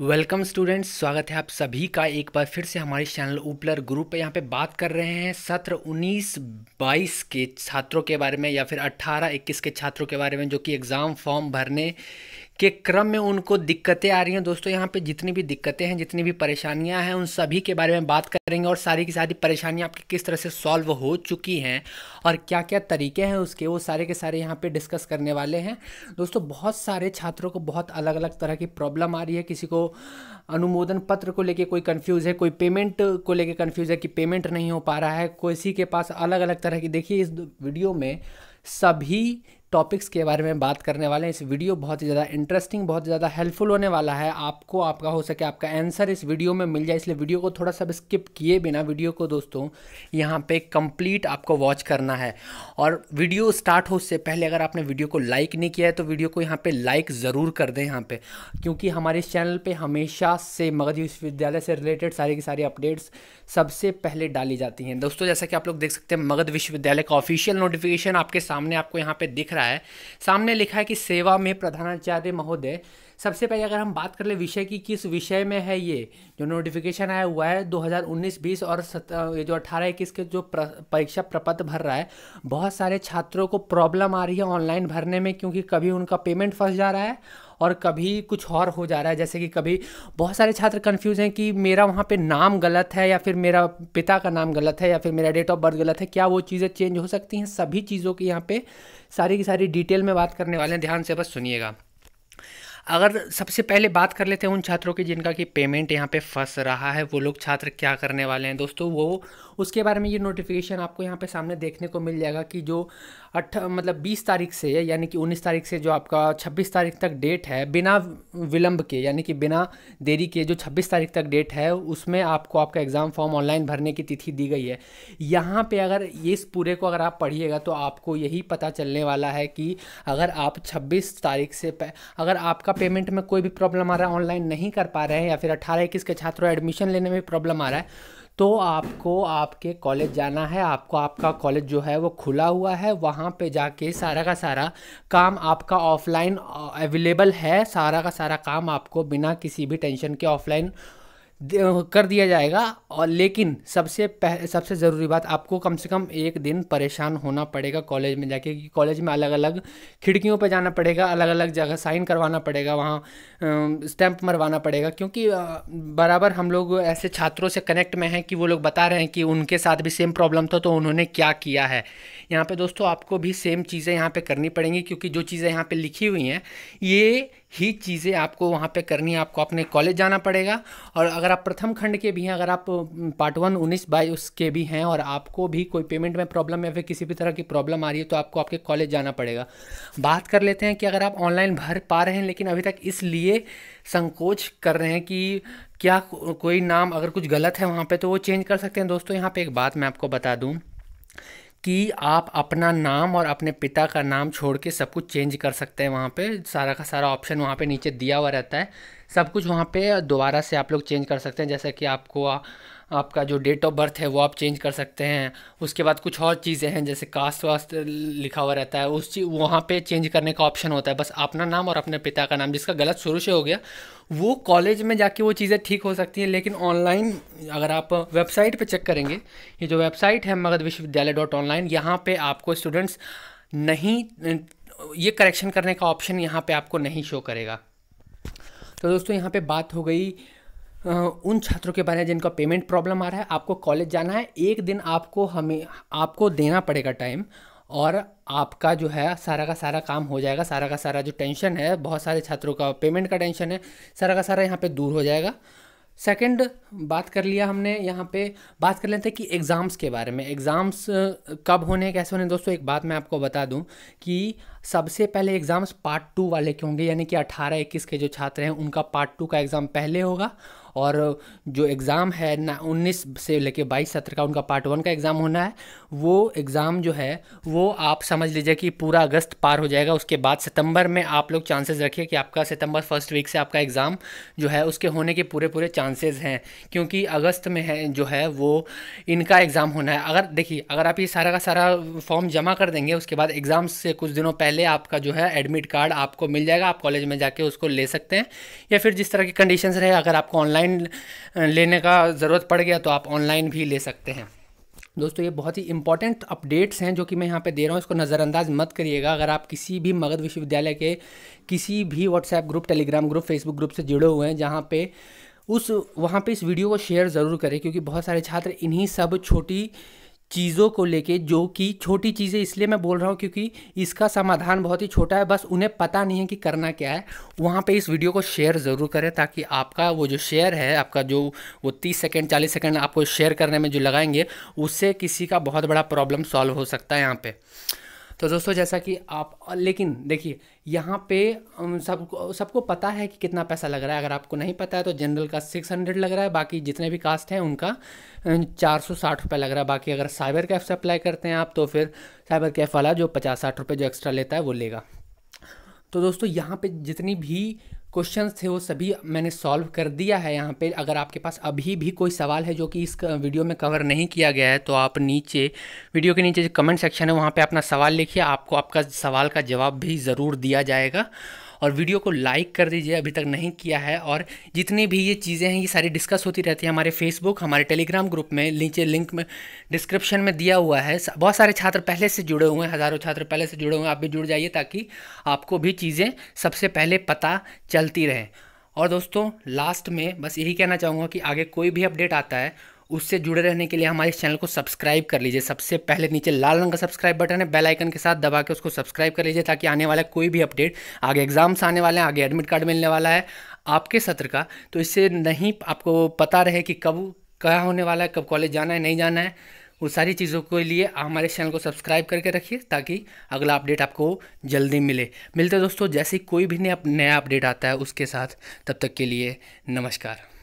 welcome students स्वागत है आप सभी का एक बार फिर से हमारे चैनल उपलर ग्रुप यहाँ पे बात कर रहे हैं सत्र 19 22 के छात्रों के बारे में या फिर 18 21 के छात्रों के बारे में जो कि एग्ज़ाम फॉर्म भरने के क्रम में उनको दिक्कतें आ रही हैं दोस्तों यहाँ पे जितनी भी दिक्कतें हैं जितनी भी परेशानियाँ हैं उन सभी के बारे में बात करेंगे और सारी की सारी परेशानियाँ आपकी किस तरह से सॉल्व हो चुकी हैं और क्या क्या तरीके हैं उसके वो सारे के सारे यहाँ पे डिस्कस करने वाले हैं दोस्तों बहुत सारे छात्रों को बहुत अलग अलग तरह की प्रॉब्लम आ रही है किसी को अनुमोदन पत्र को लेकर कोई कन्फ्यूज़ है कोई पेमेंट को लेकर कन्फ्यूज़ है कि पेमेंट नहीं हो पा रहा है किसी के पास अलग अलग तरह की देखिए इस वीडियो में सभी टॉपिक्स के बारे में बात करने वाले हैं इस वीडियो बहुत ही ज़्यादा इंटरेस्टिंग बहुत ज़्यादा हेल्पफुल होने वाला है आपको आपका हो सके आपका आंसर इस वीडियो में मिल जाए इसलिए वीडियो को थोड़ा सा स्किप किए बिना वीडियो को दोस्तों यहाँ पे कंप्लीट आपको वॉच करना है और वीडियो स्टार्ट हो उससे पहले अगर आपने वीडियो को लाइक नहीं किया है तो वीडियो को यहाँ पर लाइक ज़रूर कर दें यहाँ पर क्योंकि हमारे इस चैनल पर हमेशा से मगध विश्वविद्यालय से रिलेटेड सारी की सारी अपडेट्स सबसे पहले डाली जाती हैं दोस्तों जैसा कि आप लोग देख सकते हैं मगध विश्वविद्यालय का ऑफिशियल नोटिफिकेशन आपके सामने आपको यहाँ पर दिख रहा रहा है सामने लिखा है कि सेवा में प्रधानाचार्य महोदय सबसे पहले अगर हम बात कर ले विषय की किस विषय में है ये जो नोटिफिकेशन आया हुआ है 2019-20 और ये जो अठारह इक्कीस के जो परीक्षा प्रपत्र भर रहा है बहुत सारे छात्रों को प्रॉब्लम आ रही है ऑनलाइन भरने में क्योंकि कभी उनका पेमेंट फंस जा रहा है और कभी कुछ और हो जा रहा है जैसे कि कभी बहुत सारे छात्र कन्फ्यूज़ हैं कि मेरा वहाँ पर नाम गलत है या फिर मेरा पिता का नाम गलत है या फिर मेरा डेट ऑफ बर्थ गलत है क्या वो चीज़ें चेंज हो सकती हैं सभी चीज़ों की यहाँ पर सारी की सारी डिटेल में बात करने वाले हैं ध्यान से बस सुनिएगा अगर सबसे पहले बात कर लेते हैं उन छात्रों की जिनका कि पेमेंट यहाँ पे फंस रहा है वो लोग छात्र क्या करने वाले हैं दोस्तों वो उसके बारे में ये नोटिफिकेशन आपको यहाँ पे सामने देखने को मिल जाएगा कि जो अठ मतलब 20 तारीख से यानी कि 19 तारीख से जो आपका 26 तारीख तक डेट है बिना विलंब के यानी कि बिना देरी के जो 26 तारीख तक डेट है उसमें आपको आपका एग्ज़ाम फॉर्म ऑनलाइन भरने की तिथि दी गई है यहाँ पर अगर ये इस पूरे को अगर आप पढ़िएगा तो आपको यही पता चलने वाला है कि अगर आप छब्बीस तारीख से अगर आपका पेमेंट में कोई भी प्रॉब्लम आ रहा है ऑनलाइन नहीं कर पा रहे हैं या फिर अट्ठारह इक्कीस के छात्रों एडमिशन लेने में प्रॉब्लम आ रहा है तो आपको आपके कॉलेज जाना है आपको आपका कॉलेज जो है वो खुला हुआ है वहाँ पे जाके सारा का सारा काम आपका ऑफलाइन अवेलेबल है सारा का सारा काम आपको बिना किसी भी टेंशन के ऑफलाइन कर दिया जाएगा और लेकिन सबसे पह सबसे ज़रूरी बात आपको कम से कम एक दिन परेशान होना पड़ेगा कॉलेज में जाके कि कॉलेज में अलग अलग खिड़कियों पर जाना पड़ेगा अलग अलग जगह साइन करवाना पड़ेगा वहाँ स्टैंप मरवाना पड़ेगा क्योंकि बराबर हम लोग ऐसे छात्रों से कनेक्ट में हैं कि वो लोग बता रहे हैं कि उनके साथ भी सेम प्रॉब्लम था तो उन्होंने क्या किया है यहाँ पर दोस्तों आपको भी सेम चीज़ें यहाँ पर करनी पड़ेंगी क्योंकि जो चीज़ें यहाँ पर लिखी हुई हैं ये ही चीज़ें आपको वहाँ पे करनी है आपको अपने कॉलेज जाना पड़ेगा और अगर आप प्रथम खंड के भी हैं अगर आप पार्ट वन उन्नीस बाई के भी हैं और आपको भी कोई पेमेंट में प्रॉब्लम या फिर किसी भी तरह की प्रॉब्लम आ रही है तो आपको आपके कॉलेज जाना पड़ेगा बात कर लेते हैं कि अगर आप ऑनलाइन भर पा रहे हैं लेकिन अभी तक इसलिए संकोच कर रहे हैं कि क्या कोई नाम अगर कुछ गलत है वहाँ पर तो वो चेंज कर सकते हैं दोस्तों यहाँ पर एक बात मैं आपको बता दूँ कि आप अपना नाम और अपने पिता का नाम छोड़ के सब कुछ चेंज कर सकते हैं वहाँ पे सारा का सारा ऑप्शन वहाँ पे नीचे दिया हुआ रहता है सब कुछ वहाँ पे दोबारा से आप लोग चेंज कर सकते हैं जैसे कि आपको आपका जो डेट ऑफ बर्थ है वो आप चेंज कर सकते हैं उसके बाद कुछ और चीज़ें हैं जैसे कास्ट वास्ट लिखा हुआ रहता है उस चीज़ वहाँ पर चेंज करने का ऑप्शन होता है बस अपना नाम और अपने पिता का नाम जिसका गलत शुरू से हो गया वो कॉलेज में जाके वो चीज़ें ठीक हो सकती हैं लेकिन ऑनलाइन अगर आप वेबसाइट पर चेक करेंगे ये जो वेबसाइट है मगध विश्वविद्यालय डॉट ऑनलाइन यहाँ पर आपको स्टूडेंट्स नहीं ये करेक्शन करने का ऑप्शन यहाँ पे आपको नहीं शो करेगा तो दोस्तों यहाँ पे बात हो गई उन छात्रों के बारे में जिनका पेमेंट प्रॉब्लम आ रहा है आपको कॉलेज जाना है एक दिन आपको हमें आपको देना पड़ेगा टाइम और आपका जो है सारा का सारा काम हो जाएगा सारा का सारा जो टेंशन है बहुत सारे छात्रों का पेमेंट का टेंशन है सारा का सारा यहाँ पे दूर हो जाएगा सेकंड बात कर लिया हमने यहाँ पे बात कर लेते हैं कि एग्ज़ाम्स के बारे में एग्ज़ाम्स कब होने कैसे होने दोस्तों एक बात मैं आपको बता दूं कि सबसे पहले एग्ज़ाम्स पार्ट टू वाले के होंगे यानी कि 18 इक्कीस के जो छात्र हैं उनका पार्ट टू का एग्ज़ाम पहले होगा और जो एग्ज़ाम है ना उन्नीस से लेके बाईस सत्र का उनका पार्ट वन का एग्ज़ाम होना है वो एग्ज़ाम जो है वो आप समझ लीजिए कि पूरा अगस्त पार हो जाएगा उसके बाद सितंबर में आप लोग चांसेस रखिए कि आपका सितंबर फर्स्ट वीक से आपका एग्ज़ाम जो है उसके होने के पूरे पूरे चांसेस हैं क्योंकि अगस्त में है जो है वो इनका एग्ज़ाम होना है अगर देखिए अगर आप ये सारा का सारा फॉर्म जमा कर देंगे उसके बाद एग्ज़ाम से कुछ दिनों पहले आपका जो है एडमिट कार्ड आपको मिल जाएगा आप कॉलेज में जाके उसको ले सकते हैं या फिर जिस तरह की कंडीशन रहे अगर आपको ऑनलाइन ऑनलाइन लेने का ज़रूरत पड़ गया तो आप ऑनलाइन भी ले सकते हैं दोस्तों ये बहुत ही इंपॉर्टेंट अपडेट्स हैं जो कि मैं यहाँ पे दे रहा हूँ इसको नज़रअंदाज मत करिएगा अगर आप किसी भी मगध विश्वविद्यालय के किसी भी WhatsApp group Telegram group Facebook group से जुड़े हुए हैं जहाँ पे उस वहाँ पे इस वीडियो को शेयर ज़रूर करें क्योंकि बहुत सारे छात्र इन्हीं सब छोटी चीज़ों को लेके जो कि छोटी चीज़ें इसलिए मैं बोल रहा हूँ क्योंकि इसका समाधान बहुत ही छोटा है बस उन्हें पता नहीं है कि करना क्या है वहाँ पे इस वीडियो को शेयर ज़रूर करें ताकि आपका वो जो शेयर है आपका जो वो 30 सेकंड 40 सेकंड आपको शेयर करने में जो लगाएंगे उससे किसी का बहुत बड़ा प्रॉब्लम सॉल्व हो सकता है यहाँ पर तो दोस्तों जैसा कि आप लेकिन देखिए यहाँ पे सबको सबको पता है कि कितना पैसा लग रहा है अगर आपको नहीं पता है तो जनरल का सिक्स हंड्रेड लग रहा है बाकी जितने भी कास्ट हैं उनका चार सौ साठ रुपये लग रहा है बाकी अगर साइबर कैफ से अप्लाई करते हैं आप तो फिर साइबर कैफ वाला जो पचास साठ रुपये जो एक्स्ट्रा लेता है वो लेगा तो दोस्तों यहाँ पे जितनी भी क्वेश्चंस थे वो सभी मैंने सॉल्व कर दिया है यहाँ पे अगर आपके पास अभी भी कोई सवाल है जो कि इस वीडियो में कवर नहीं किया गया है तो आप नीचे वीडियो के नीचे जो कमेंट सेक्शन है वहाँ पे अपना सवाल लिखिए आपको आपका सवाल का जवाब भी ज़रूर दिया जाएगा और वीडियो को लाइक कर दीजिए अभी तक नहीं किया है और जितनी भी ये चीज़ें हैं ये सारी डिस्कस होती रहती है हमारे फेसबुक हमारे टेलीग्राम ग्रुप में नीचे लिंक में डिस्क्रिप्शन में दिया हुआ है बहुत सारे छात्र पहले से जुड़े हुए हैं हज़ारों छात्र पहले से जुड़े हुए हैं आप भी जुड़ जाइए ताकि आपको भी चीज़ें सबसे पहले पता चलती रहें और दोस्तों लास्ट में बस यही कहना चाहूँगा कि आगे कोई भी अपडेट आता है उससे जुड़े रहने के लिए हमारे चैनल को सब्सक्राइब कर लीजिए सबसे पहले नीचे लाल रंग का सब्सक्राइब बटन है बेल आइकन के साथ दबा के उसको सब्सक्राइब कर लीजिए ताकि आने वाला कोई भी अपडेट आगे एग्जाम्स आने वाले हैं आगे एडमिट कार्ड मिलने वाला है आपके सत्र का तो इससे नहीं आपको पता रहे कि कब क्या होने वाला है कब कॉलेज जाना है नहीं जाना है वो सारी चीज़ों के लिए हमारे चैनल को सब्सक्राइब करके रखिए ताकि अगला अपडेट आपको जल्दी मिले मिलते दोस्तों जैसे कोई भी नया अपडेट आता है उसके साथ तब तक के लिए नमस्कार